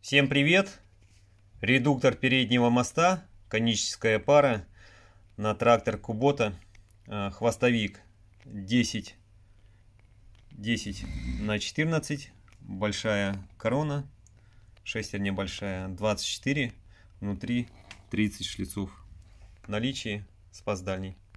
Всем привет! Редуктор переднего моста, коническая пара на трактор Кубота, э, хвостовик 10, 10 на 14, большая корона, шестерня большая, 24, внутри 30 шлицов. Наличие наличии спас дальний.